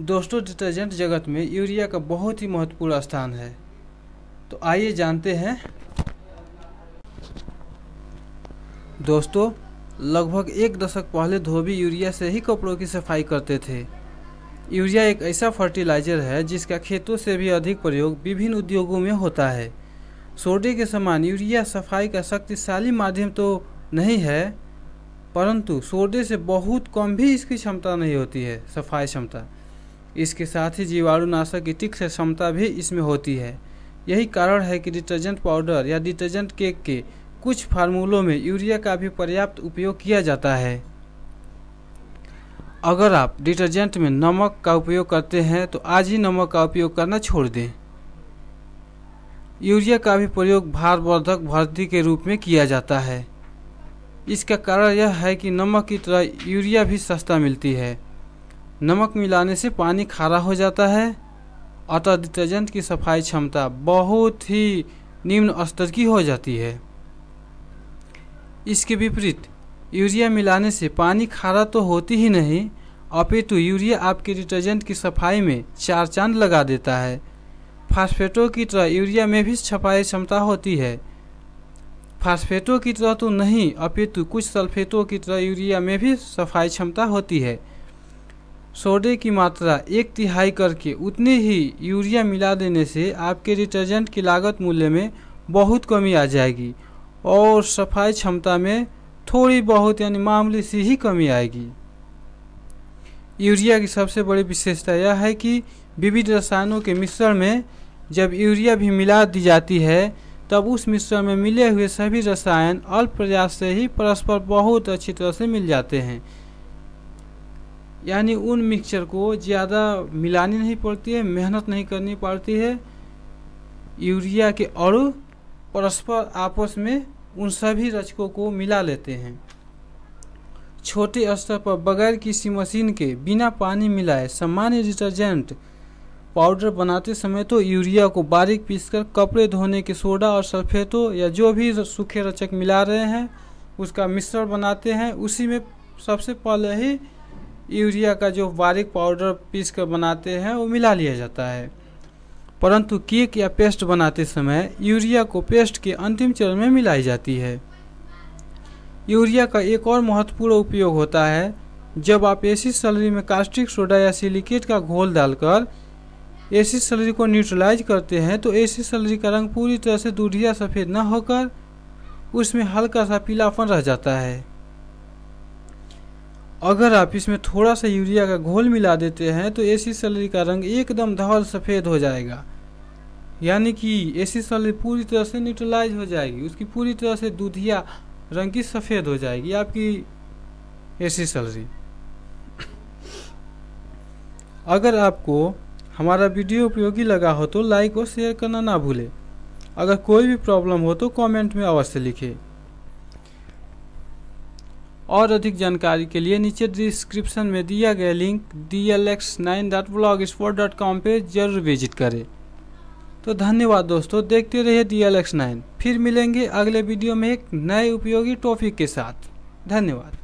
दोस्तों डिटर्जेंट जगत में यूरिया का बहुत ही महत्वपूर्ण स्थान है तो आइए जानते हैं दोस्तों लगभग एक दशक पहले धोबी यूरिया से ही कपड़ों की सफाई करते थे यूरिया एक ऐसा फर्टिलाइजर है जिसका खेतों से भी अधिक प्रयोग विभिन्न उद्योगों में होता है सोडे के समान यूरिया सफाई का शक्तिशाली माध्यम तो नहीं है परंतु सोडे से बहुत कम भी इसकी क्षमता नहीं होती है सफाई क्षमता इसके साथ ही जीवाणुनाशक की तीक्ष क्षमता भी इसमें होती है यही कारण है कि डिटर्जेंट पाउडर या डिटर्जेंट केक के कुछ फार्मूलों में यूरिया का भी पर्याप्त उपयोग किया जाता है अगर आप डिटर्जेंट में नमक का उपयोग करते हैं तो आज ही नमक का उपयोग करना छोड़ दें यूरिया का भी प्रयोग भारवर्धक भर्ती के रूप में किया जाता है इसका कारण यह है कि नमक की तरह यूरिया भी सस्ता मिलती है नमक मिलाने से पानी खारा हो जाता है अतः डिटर्जेंट की सफाई क्षमता बहुत ही निम्न स्तर की हो जाती है इसके विपरीत यूरिया मिलाने से पानी खारा तो होती ही नहीं अपितु यूरिया आपके डिटर्जेंट की सफाई में चार चांद लगा देता है फास्फेटों की तरह यूरिया में भी छपाई क्षमता होती है फास्फेटों की तरह तो नहीं अपितु कुछ सल्फेटों की तरह यूरिया में भी सफाई क्षमता होती है सोडे की मात्रा एक तिहाई करके उतनी ही यूरिया मिला देने से आपके डिटर्जेंट की लागत मूल्य में बहुत कमी आ जाएगी और सफाई क्षमता में थोड़ी बहुत यानी मामूली सी ही कमी आएगी यूरिया की सबसे बड़ी विशेषता यह है कि विविध रसायनों के मिश्रण में जब यूरिया भी मिला दी जाती है तब उस मिश्रण में मिले हुए सभी रसायन अल्प प्रयास से ही परस्पर बहुत अच्छी तरह से मिल जाते हैं यानी उन मिक्सचर को ज़्यादा मिलानी नहीं पड़ती है मेहनत नहीं करनी पड़ती है यूरिया के और परस्पर आपस में उन सभी रचकों को मिला लेते हैं छोटे स्तर पर बगैर किसी मशीन के बिना पानी मिलाए सामान्य डिटर्जेंट पाउडर बनाते समय तो यूरिया को बारीक पीसकर कपड़े धोने के सोडा और सल्फेटों या जो भी सूखे रचक मिला रहे हैं उसका मिश्रण बनाते हैं उसी में सबसे पहले ही यूरिया का जो बारीक पाउडर पीस कर बनाते हैं वो मिला लिया जाता है परंतु केक या पेस्ट बनाते समय यूरिया को पेस्ट के अंतिम चरण में मिलाई जाती है यूरिया का एक और महत्वपूर्ण उपयोग होता है जब आप एसिड सलरी में कास्टिक सोडा या सिलिकेट का घोल डालकर एसिड सलरी को न्यूट्रलाइज करते हैं तो एसिड सलरी का रंग पूरी तरह से दूधिया सफ़ेद न होकर उसमें हल्का सा पीलापन रह जाता है अगर आप इसमें थोड़ा सा यूरिया का घोल मिला देते हैं तो एसी सलरी का रंग एकदम धवल सफ़ेद हो जाएगा यानी कि एसी सलरी पूरी तरह से न्यूट्रलाइज हो जाएगी उसकी पूरी तरह से दूधिया रंग की सफ़ेद हो जाएगी आपकी एसी सलरी अगर आपको हमारा वीडियो उपयोगी लगा हो तो लाइक और शेयर करना ना भूलें अगर कोई भी प्रॉब्लम हो तो कमेंट में अवश्य लिखें और अधिक जानकारी के लिए नीचे डिस्क्रिप्शन में दिया गया link D L X nine dot blogspot dot com पर जरूर विजिट करें तो धन्यवाद दोस्तों देखते रहिए डी एल एक्स नाइन फिर मिलेंगे अगले वीडियो में एक नए उपयोगी टॉपिक के साथ धन्यवाद